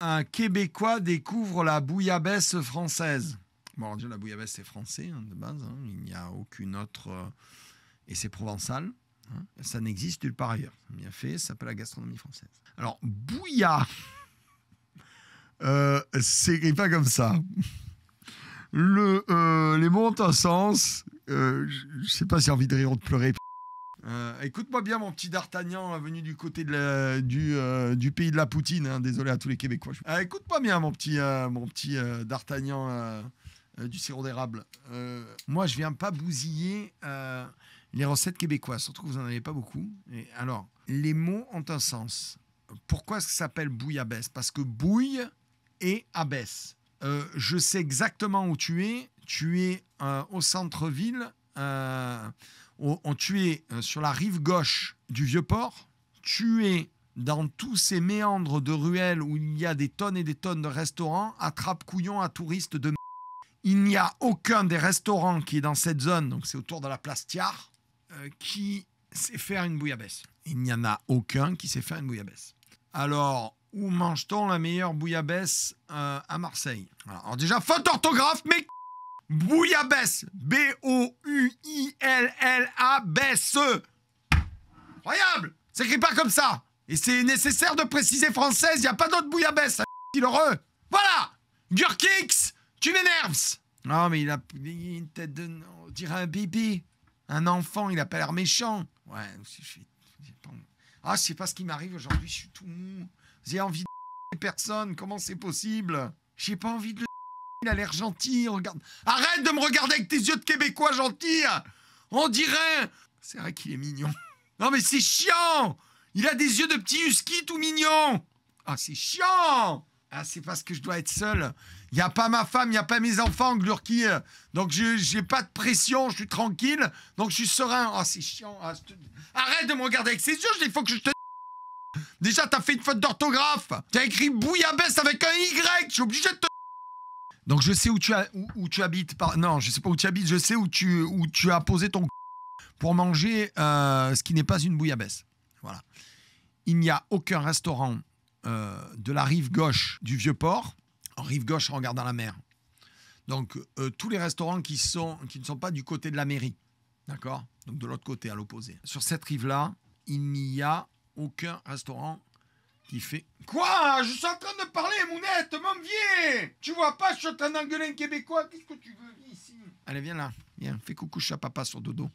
un Québécois découvre la bouillabaisse française. Bon, déjà, la bouillabaisse, c'est français, hein, de base. Hein. Il n'y a aucune autre. Euh, et c'est provençal. Hein. Ça n'existe nulle part ailleurs. Bien fait, ça s'appelle la gastronomie française. Alors, bouilla, euh, C'est pas comme ça. Le, euh, les mots ont un sens. je sais pas si envie de rire ou de pleurer écoute-moi bien, mon petit D'Artagnan, euh, venu du côté de du, euh, du, pays de la Poutine. Hein. désolé à tous les Québécois. Euh, écoute-moi bien, mon petit, mon petit D'Artagnan du sirop d'érable. moi, je viens pas bousiller les recettes québécoises, surtout que vous n'en avez pas beaucoup. Et alors, les mots ont un sens. Pourquoi est-ce que ça s'appelle baisse Parce que bouille et abaisse. je sais exactement où tu es. Tu es au centre-ville. Euh, ont, tué euh, sur la rive gauche du Vieux-Port, tué dans tous ces méandres de ruelles où il y a des tonnes et des tonnes de restaurants, attrape couillon à touristes de Il n'y a aucun des restaurants qui est dans cette zone, donc c'est autour de la place Thiard, euh, qui sait faire une bouillabaisse. Il n'y en a aucun qui sait faire une bouillabaisse. Alors, où mange-t-on la meilleure bouillabaisse euh, à Marseille alors déjà, faute d'orthographe, mais Bouillabaisse. b o u i l l a b e Incroyable. Ça pas comme ça. Et c'est nécessaire de préciser française, il n'y a pas d'autre bouillabaisse, il heureux. Voilà Gurkix, tu m'énerves Non, mais il a une tête de... On dirait un bébé. Un enfant, il a pas l'air méchant. Ouais, je suis... Ah, c'est sais pas ce qui m'arrive aujourd'hui, je suis tout mou. J'ai envie de... Personne, comment c'est possible J'ai pas envie de il a l'air gentil, regarde. Arrête de me regarder avec tes yeux de Québécois gentil hein. On dirait C'est vrai qu'il est mignon. Non mais c'est chiant Il a des yeux de petit husky tout mignon Ah c'est chiant Ah c'est parce que je dois être seul. Il n'y a pas ma femme, il n'y a pas mes enfants, Glurki. Donc j'ai pas de pression, je suis tranquille. Donc je suis serein. Ah c'est chiant. Ah, Arrête de me regarder avec ses yeux, il faut que je te... Déjà, t'as fait une faute d'orthographe. T'as écrit bouillabaisse avec un Y. Je suis obligé de te donc je sais où tu, habites. Non, je sais pas où tu habites, je sais où tu, tu as posé ton pour manger euh, ce qui n'est pas une bouillabaisse. Voilà. Il n'y a aucun restaurant euh, de la rive gauche du Vieux-Port, en rive gauche en regardant la mer. Donc euh, tous les restaurants qui, sont, qui ne sont pas du côté de la mairie, d'accord Donc de l'autre côté, à l'opposé. Sur cette rive-là, il n'y a aucun restaurant qui fait Quoi Je suis en train de parler, Mounette, mon vieux Tu vois pas, je suis un train Québécois, qu'est-ce que tu veux ici Allez, viens là, viens, fais coucou chat papa sur dodo.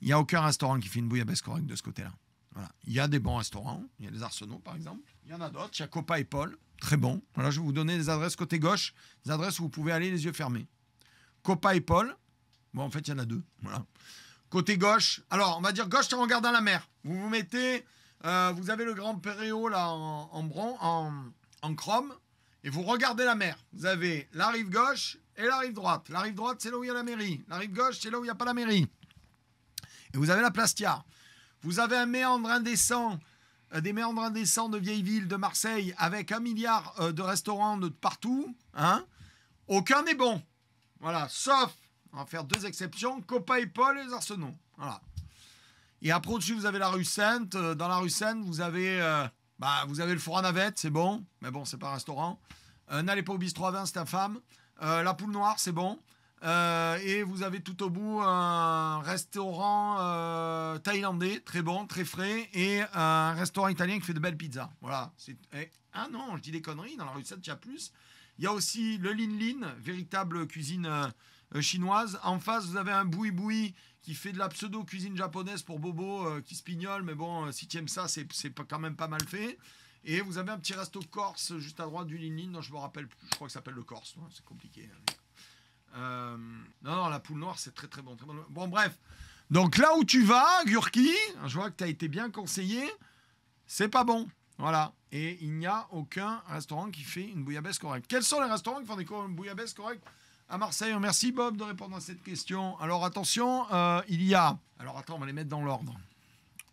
Il n'y a aucun restaurant qui fait une bouillabaisse correcte de ce côté-là. Voilà. Il y a des bons restaurants, il y a des Arsenaux par exemple, il y en a d'autres, il y a Copa et Paul, très bon. Voilà, je vais vous donner des adresses côté gauche, Des adresses où vous pouvez aller les yeux fermés. Copa et Paul, bon en fait il y en a deux, voilà. Côté gauche, alors on va dire gauche en regardant la mer. Vous vous mettez euh, vous avez le grand Péréo là en, en, en, chrome et vous regardez la mer. Vous avez la rive gauche et la rive droite. La rive droite, c'est là où il y a la mairie. La rive gauche, c'est là où il n'y a pas la mairie. Et vous avez la Plastia. Vous avez un méandre indécent, euh, des méandres indécents de vieille ville, de Marseille, avec un milliard euh, de restaurants de partout. Hein. Aucun n'est bon. Voilà, sauf, on va faire deux exceptions, Copa et Paul et les Arsenaux. Voilà. Et après, au-dessus, vous avez la rue Sainte. Euh, dans la rue Sainte, vous avez, euh, bah, vous avez le four à navette, c'est bon. Mais bon, c'est pas un restaurant. Euh, n'allez pas au bistro 20, c'est infâme. la poule noire, c'est bon. et vous avez tout au bout un restaurant thaïlandais, très bon, très frais, et un restaurant italien qui fait de belles pizzas. Voilà. Eh, ah non, je dis des conneries, dans la rue Sainte, il y a plus. Il y a aussi le Lin Lin, véritable cuisine euh, chinoise. En face, vous avez un Boui Boui qui fait de la pseudo-cuisine japonaise pour Bobo, euh, qui se mais bon, euh, si tu aimes ça, c'est quand même pas mal fait. Et vous avez un petit resto corse juste à droite du Lin Lin, dont je me rappelle, je crois que ça s'appelle le Corse, hein, c'est compliqué. Hein, non, non, la poule noire, c'est très très bon, très bon. Bon, bref. Donc là où tu vas, Gurki, je vois que tu as été bien conseillé, c'est pas bon. Voilà. Et il n'y a aucun restaurant qui fait une bouillabaisse correcte. Quels sont les restaurants qui font des bouillabaisse correctes à Marseille Merci Bob de répondre à cette question. Alors attention, euh, il y a... Alors attends, on va les mettre dans l'ordre.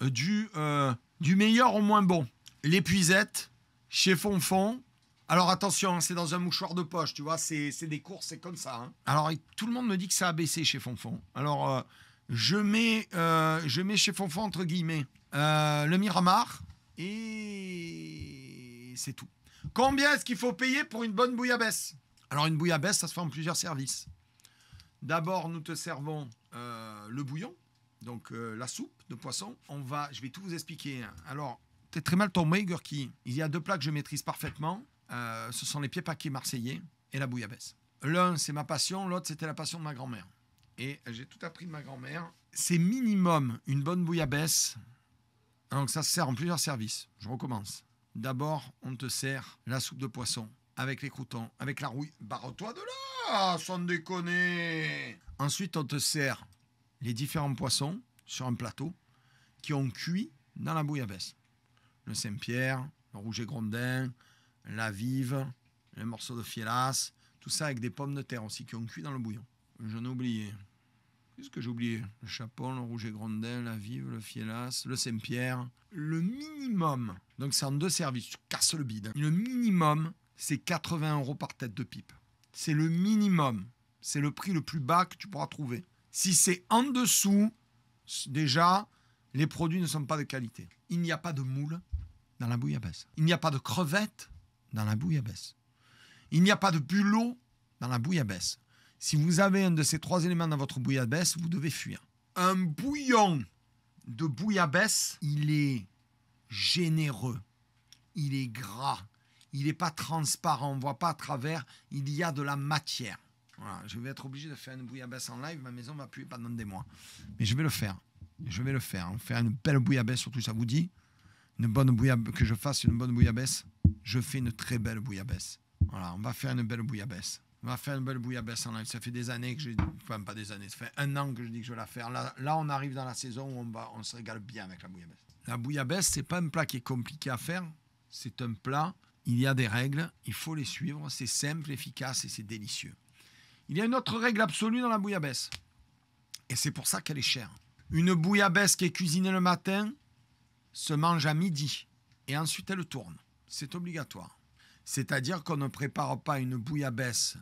Euh, du, euh, du meilleur au moins bon. L'épuisette, chez Fonfon. Alors attention, hein, c'est dans un mouchoir de poche, tu vois, c'est des courses, c'est comme ça. Hein. Alors tout le monde me dit que ça a baissé chez Fonfon. Alors je, mets, je mets chez Fonfon entre guillemets le Miramar et c'est tout. Combien est-ce qu'il faut payer pour une bonne bouillabaisse Alors une bouillabaisse, ça se fait en plusieurs services. D'abord, nous te servons euh, le bouillon, donc euh, la soupe de poisson. On va, je vais tout vous expliquer. Hein. Alors, es très mal tombé, Gurki. Il y a deux plats que je maîtrise parfaitement. Euh, ce sont les pieds paquets marseillais et la bouillabaisse. L'un, c'est ma passion, l'autre, c'était la passion de ma grand-mère. Et j'ai tout appris de ma grand-mère. C'est minimum une bonne bouillabaisse, ah, donc ça se sert en plusieurs services. Je recommence. D'abord, on te sert la soupe de poisson avec les croutons, avec la rouille. Barre-toi de là, sans déconner. Ensuite, on te sert les différents poissons sur un plateau qui ont cuit dans la bouillabaisse. Le Saint-Pierre, le rouget grondin, la vive, les morceaux de fielas, tout ça avec des pommes de terre aussi qui ont cuit dans le bouillon. J'en ai oublié ce que j'ai oublié Le Chapon, le Rouge et Grondin, la Vive, le Fielas, le Saint-Pierre. Le minimum, donc c'est en deux services, tu casses le bide. Hein. Le minimum, c'est 80 euros par tête de pipe. C'est le minimum. C'est le prix le plus bas que tu pourras trouver. Si c'est en dessous, déjà, les produits ne sont pas de qualité. Il n'y a pas de moule dans la bouillabaisse. Il n'y a pas de crevette dans la bouillabaisse. Il n'y a pas de bulot dans la bouillabaisse. Si vous avez un de ces trois éléments dans votre bouillabaisse, vous devez fuir. Un bouillon de bouillabaisse, il est généreux, il est gras, il n'est pas transparent, on ne voit pas à travers, il y a de la matière. Voilà, je vais être obligé de faire une bouillabaisse en live, ma maison va plus pendant des mois. Mais je vais le faire, je vais le faire. On hein. fait une belle bouillabaisse, surtout ça vous dit une bonne bouillabaisse, que je fasse une bonne bouillabaisse, je fais une très belle bouillabaisse. Voilà, on va faire une belle bouillabaisse va faire une belle bouillabaisse en live. Ça fait des années que j'ai. Enfin, pas des années, ça fait un an que je dis que je vais la faire. Là, on arrive dans la saison où on, va, on se régale bien avec la bouillabaisse. La bouillabaisse, c'est pas un plat qui est compliqué à faire. C'est un plat, il y a des règles, il faut les suivre. C'est simple, efficace et c'est délicieux. Il y a une autre règle absolue dans la bouillabaisse. Et c'est pour ça qu'elle est chère. Une bouillabaisse qui est cuisinée le matin se mange à midi et ensuite elle tourne. C'est obligatoire. C'est-à-dire qu'on ne prépare pas une bouillabaisse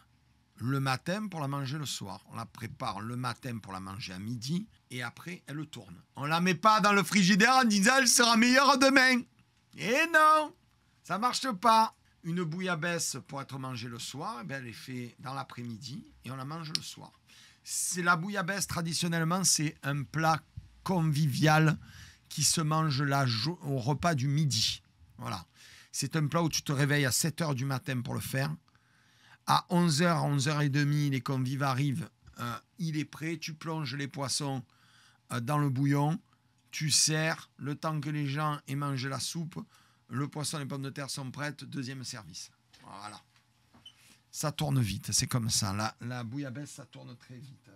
le matin pour la manger le soir. On la prépare le matin pour la manger à midi et après elle le tourne. On la met pas dans le frigidaire en disant elle sera meilleure demain. Et eh non, ça marche pas. Une bouillabaisse pour être mangée le soir, eh ben, elle est faite dans l'après-midi et on la mange le soir. C'est la bouillabaisse traditionnellement, c'est un plat convivial qui se mange au repas du midi. Voilà. C'est un plat où tu te réveilles à 7 h du matin pour le faire. À 11h, 11h30, les convives arrivent. Euh, il est prêt. Tu plonges les poissons euh, dans le bouillon. Tu sers. Le temps que les gens aient mangé la soupe, le poisson et les pommes de terre sont prêtes. Deuxième service. Voilà. Ça tourne vite. C'est comme ça. La, la bouillabaisse, ça tourne très vite.